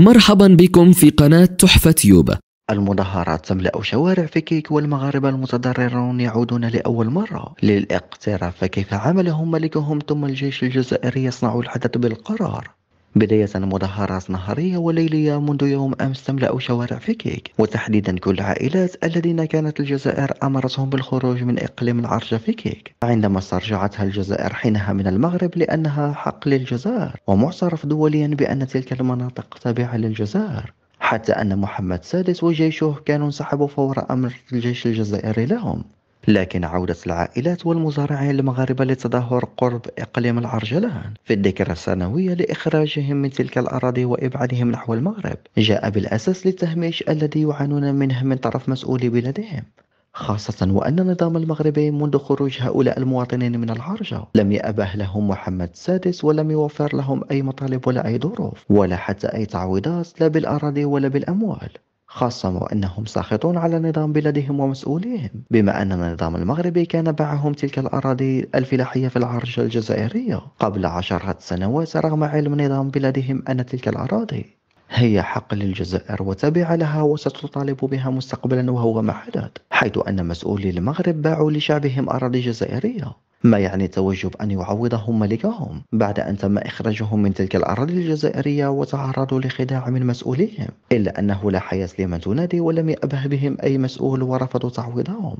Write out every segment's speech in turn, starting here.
مرحبا بكم في قناة تحفة يوبا المظاهرات تملأ شوارع كيك والمغاربة المتضررون يعودون لأول مرة للاقتراف فكيف عملهم ملكهم ثم الجيش الجزائري يصنع الحدث بالقرار بداية مظاهرات نهارية وليلية منذ يوم أمس تملأ شوارع فيكيك وتحديدا كل العائلات الذين كانت الجزائر أمرتهم بالخروج من إقليم العرجة فيكيك عندما استرجعتها الجزائر حينها من المغرب لأنها حق للجزائر ومعترف دوليا بأن تلك المناطق تابعة للجزائر حتى أن محمد السادس وجيشه كانوا انسحبوا فور أمر الجيش الجزائري لهم لكن عودة العائلات والمزارعين المغاربة لتدهور قرب إقليم العرجلان في الذكرى السنوية لإخراجهم من تلك الأراضي وإبعادهم نحو المغرب جاء بالأساس للتهميش الذي يعانون منه من طرف مسؤولي بلادهم خاصة وأن النظام المغربي منذ خروج هؤلاء المواطنين من العرجة لم يأبه لهم محمد السادس ولم يوفر لهم أي مطالب ولا أي ظروف ولا حتى أي تعويضات لا بالأراضي ولا بالأموال خاصة وأنهم ساخطون على نظام بلادهم ومسؤوليهم بما أن النظام المغربي كان باعهم تلك الأراضي الفلاحية في العرج الجزائرية قبل عشرات سنوات رغم علم نظام بلادهم أن تلك الأراضي هي حق للجزائر وتبع لها وستطالب بها مستقبلا وهو ما حدث حيث أن مسؤولي المغرب باعوا لشعبهم أراضي جزائرية ما يعني توجب أن يعوضهم ملكهم بعد أن تم إخراجهم من تلك الأراضي الجزائرية وتعرضوا لخداع من مسؤوليهم إلا أنه لا حياة لمن تنادي ولم يأبه بهم أي مسؤول ورفضوا تعويضهم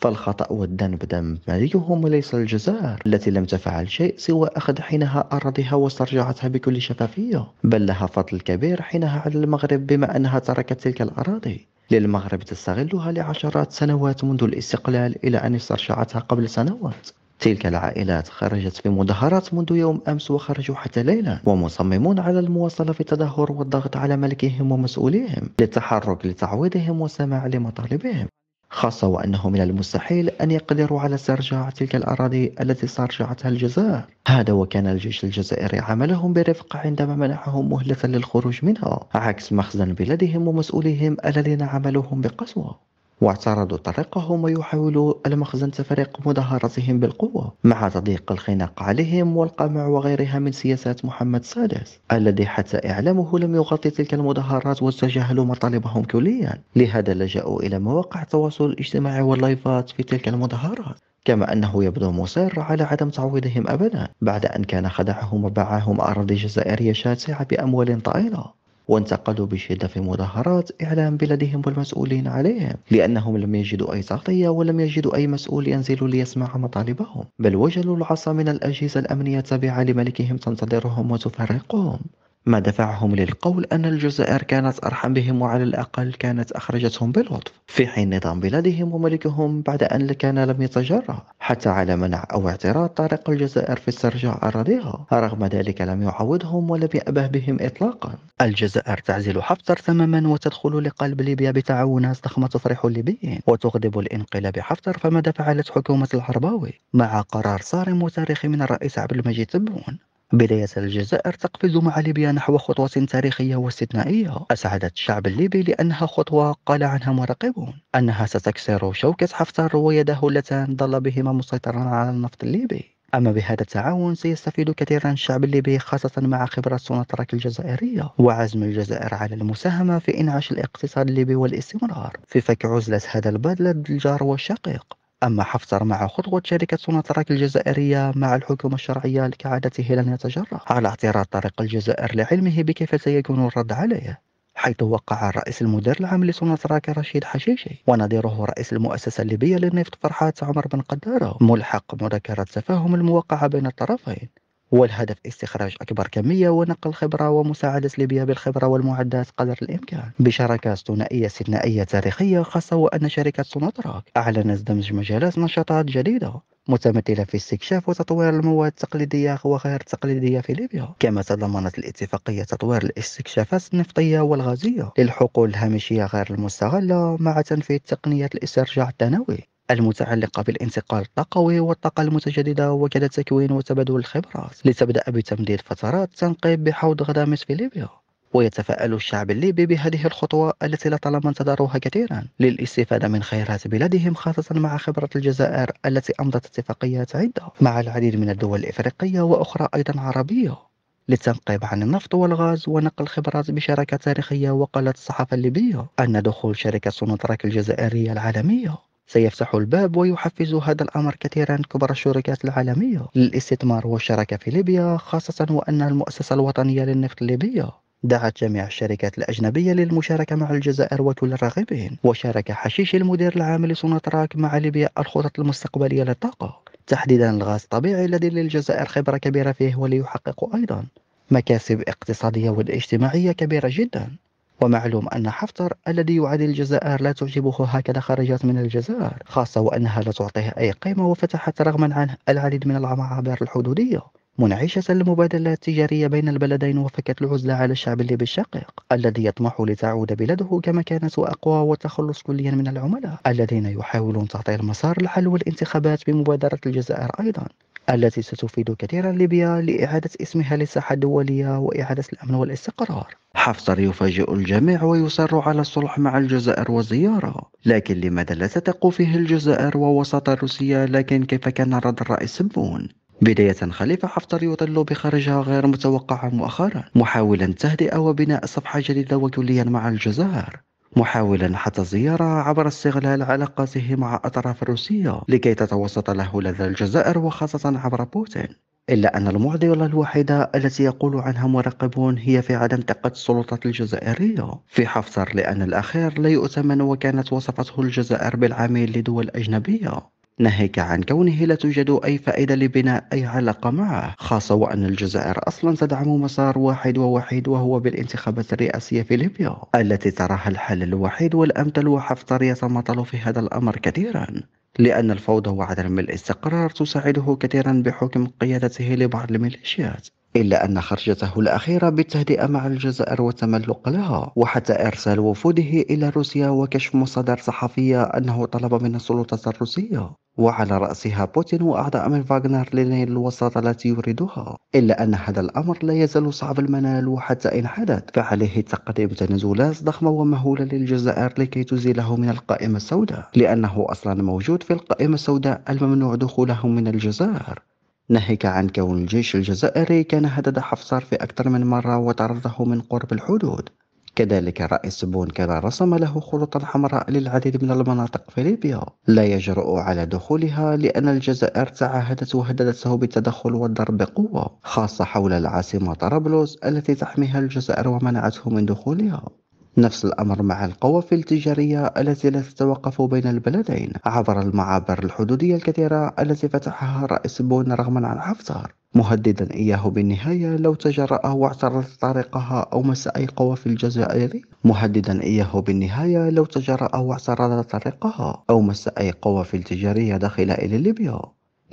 فالخطأ والذنب ذنب ملكهم وليس الجزائر التي لم تفعل شيء سوى أخذ حينها أراضيها واسترجعتها بكل شفافية بل لها فضل كبير حينها على المغرب بما أنها تركت تلك الأراضي للمغرب تستغلها لعشرات سنوات منذ الاستقلال إلى أن استرجعتها قبل سنوات تلك العائلات خرجت في مظاهرات منذ يوم أمس وخرجوا حتى ليلة ومصممون على المواصلة في التدهور والضغط على ملكهم ومسؤوليهم للتحرك لتعويضهم والسماع لمطالبهم خاصة وأنه من المستحيل أن يقدروا على استرجاع تلك الأراضي التي استرجعتها الجزائر هذا وكان الجيش الجزائري عملهم برفق عندما منحهم مهلة للخروج منها عكس مخزن بلادهم ومسؤوليهم الذين عملوهم بقسوة واعترضوا طريقهم ويحاولوا المخزن تفريق مظاهرتهم بالقوة مع تضييق الخناق عليهم والقمع وغيرها من سياسات محمد السادس الذي حتى إعلامه لم يغطي تلك المظاهرات وتجاهلوا مطالبهم كليا لهذا لجأوا إلى مواقع التواصل الاجتماعي واللايفات في تلك المظاهرات كما أنه يبدو مصر على عدم تعويضهم أبدا بعد أن كان خدعهم وباعهم أراضي جزائرية شاسعة بأموال طائلة وانتقلوا بشدة في مظاهرات إعلام بلادهم والمسؤولين عليهم لأنهم لم يجدوا أي تغطية ولم يجدوا أي مسؤول ينزل ليسمع مطالبهم بل وجدوا العصا من الأجهزة الأمنية التابعة لملكهم تنتظرهم وتفرقهم ما دفعهم للقول أن الجزائر كانت أرحم بهم وعلى الأقل كانت أخرجتهم بلطف في حين نظام بلادهم وملكهم بعد أن كان لم يتجرأ حتى على منع أو اعتراض طريق الجزائر في استرجاع أراضيها رغم ذلك لم يعوضهم ولم يأبه بهم إطلاقا الجزائر تعزل حفتر تماما وتدخل لقلب ليبيا بتعاونات ضخمة تفرح الليبيين وتغضب الانقلاب حفتر فماذا فعلت حكومة الحرباوي مع قرار صارم وتاريخي من الرئيس عبد المجيد تبون بداية الجزائر تقفز مع ليبيا نحو خطوة تاريخية واستثنائية أسعدت الشعب الليبي لأنها خطوة قال عنها مراقبون أنها ستكسر شوكة حفتر ويده اللتان ظل بهما مسيطرا على النفط الليبي أما بهذا التعاون سيستفيد كثيرا الشعب الليبي خاصة مع خبرة سنترك الجزائرية وعزم الجزائر على المساهمة في إنعاش الاقتصاد الليبي والاستمرار في فك عزلة هذا البلد الجار والشقيق أما حفتر مع خطوة شركة سوناتراك الجزائرية مع الحكومة الشرعية لكعادته لن يتجرأ على اعتراض طريق الجزائر لعلمه بكيف سيكون الرد عليه حيث وقع الرئيس المدير العام لسوناتراك رشيد حشيشي ونظيره رئيس المؤسسة الليبية للنفط فرحات عمر بن قدارة ملحق مذكرة تفاهم الموقعة بين الطرفين والهدف استخراج أكبر كمية ونقل خبرة ومساعدة ليبيا بالخبرة والمعدات قدر الإمكان بشراكات ثنائية استثنائية تاريخية خاصة وأن شركة سوناتراك أعلنت دمج مجالات نشاطات جديدة متمثلة في استكشاف وتطوير المواد التقليدية وغير التقليدية في ليبيا كما تضمنت الاتفاقية تطوير الاستكشافات النفطية والغازية للحقول الهامشية غير المستغلة مع تنفيذ تقنية الاسترجاع الثانوي المتعلقة بالانتقال الطاقوي والطاقة المتجددة وكذا تكوين وتبادل الخبرات لتبدأ بتمديد فترات تنقيب بحوض غدامس في ليبيا ويتفائل الشعب الليبي بهذه الخطوة التي لطالما انتظروها كثيرا للاستفادة من خيرات بلادهم خاصة مع خبرة الجزائر التي أمضت اتفاقيات عدة مع العديد من الدول الإفريقية وأخرى أيضا عربية للتنقيب عن النفط والغاز ونقل خبرات بشراكة تاريخية وقالت الصحافة الليبية أن دخول شركة سونوتراك الجزائرية العالمية سيفتح الباب ويحفز هذا الأمر كثيرا كبار الشركات العالمية للاستثمار والشراكة في ليبيا خاصة وأن المؤسسة الوطنية للنفط الليبية دعت جميع الشركات الأجنبية للمشاركة مع الجزائر وكل الراغبين وشارك حشيش المدير العام لسوناتراك مع ليبيا الخطط المستقبلية للطاقة تحديدا الغاز الطبيعي الذي للجزائر خبرة كبيرة فيه وليحقق أيضا مكاسب اقتصادية واجتماعية كبيرة جدا ومعلوم أن حفتر الذي يعادل الجزائر لا تعجبه هكذا خرجات من الجزائر خاصة وأنها لا تعطيه أي قيمة وفتحت رغما عنه العديد من المعابر الحدودية منعشة المبادلات التجارية بين البلدين وفكت العزلة على الشعب الليبي الشقيق الذي يطمح لتعود بلده كما كانت وأقوى والتخلص كليا من العملاء الذين يحاولون تعطيل مسار الحل والانتخابات بمبادرة الجزائر أيضا التي ستفيد كثيرا ليبيا لإعادة اسمها للساحة الدولية وإعادة الأمن والاستقرار حفتر يفاجئ الجميع ويصر على الصلح مع الجزائر والزيارة لكن لماذا لا تثق فيه الجزائر ووساطة روسيا لكن كيف كان رد الرئيس سبون بداية خليفة حفتر يطل بخارجها غير متوقعة مؤخرا محاولا التهدئة وبناء صفحة جديدة وكليا مع الجزائر محاولا حتى الزيارة عبر استغلال علاقاته مع أطراف روسية لكي تتوسط له لدى الجزائر وخاصة عبر بوتين إلا أن المعضلة الوحيدة التي يقول عنها مراقبون هي في عدم دقة السلطات الجزائرية في حفتر لأن الأخير لا يؤتمن وكانت وصفته الجزائر بالعميل لدول أجنبية ناهيك عن كونه لا توجد أي فائدة لبناء أي علاقة معه خاصة وأن الجزائر أصلا تدعم مسار واحد ووحيد وهو بالانتخابات الرئاسية في ليبيا التي تراها الحل الوحيد والأمثل وحفتر يتمطل في هذا الأمر كثيرا لأن الفوضى وعدم الاستقرار تساعده كثيرا بحكم قيادته لبعض الميليشيات إلا أن خرجته الأخيرة بالتهدئة مع الجزائر والتملق لها وحتى إرسال وفوده إلى روسيا وكشف مصادر صحفية أنه طلب من السلطات الروسية وعلى رأسها بوتين وأعضاء من فاغنر لنيل الوساطة التي يريدها إلا أن هذا الأمر لا يزال صعب المنال وحتى إن حدث فعليه تقديم تنازلات ضخمة ومهولة للجزائر لكي تزيله من القائمة السوداء لأنه أصلا موجود في القائمة السوداء الممنوع دخولهم من الجزائر ناهيك عن كون الجيش الجزائري كان هدد حفصار في أكثر من مرة وطرده من قرب الحدود كذلك رئيس بون كان رسم له خطوطا حمراء للعديد من المناطق في ليبيا لا يجرؤ على دخولها لأن الجزائر تعهدت وهددته بالتدخل والضرب بقوة خاصة حول العاصمة طرابلس التي تحميها الجزائر ومنعته من دخولها نفس الأمر مع القوافل التجارية التي لا تتوقف بين البلدين عبر المعابر الحدودية الكثيرة التي فتحها الرئيس بون رغما عن حفتر مهددا إياه بالنهاية لو تجرأ واعترض طريقها أو مس أي قوافل جزائري مهددا إياه بالنهاية لو تجرأ واعترض طريقها أو مس أي قوافل تجارية داخل إلى ليبيا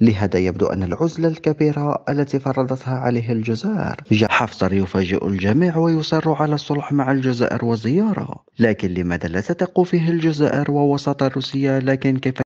لهذا يبدو أن العزلة الكبيرة التي فرضتها عليه الجزائر حفصر يفاجئ الجميع ويصر على الصلح مع الجزائر وزيارة لكن لماذا لا تثق فيه الجزائر ووسط روسيا لكن كيف